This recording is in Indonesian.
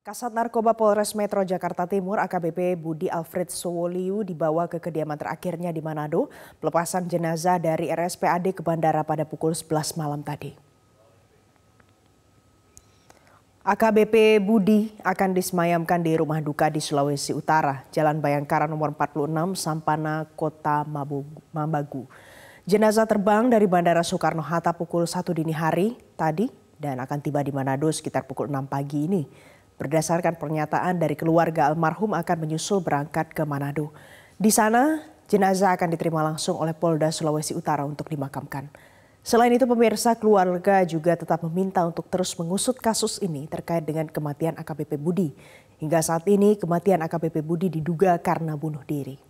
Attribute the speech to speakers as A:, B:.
A: Kasat Narkoba Polres Metro Jakarta Timur AKBP Budi Alfred Sowoliu dibawa ke kediaman terakhirnya di Manado. Pelepasan jenazah dari RSPAD ke bandara pada pukul 11 malam tadi. AKBP Budi akan disemayamkan di rumah duka di Sulawesi Utara, Jalan Bayangkara nomor 46, Sampana, Kota Mambagu. Jenazah terbang dari Bandara Soekarno-Hatta pukul 1 dini hari tadi dan akan tiba di Manado sekitar pukul 6 pagi ini. Berdasarkan pernyataan dari keluarga almarhum akan menyusul berangkat ke Manado. Di sana, jenazah akan diterima langsung oleh Polda Sulawesi Utara untuk dimakamkan. Selain itu pemirsa keluarga juga tetap meminta untuk terus mengusut kasus ini terkait dengan kematian AKBP Budi. Hingga saat ini kematian AKBP Budi diduga karena bunuh diri.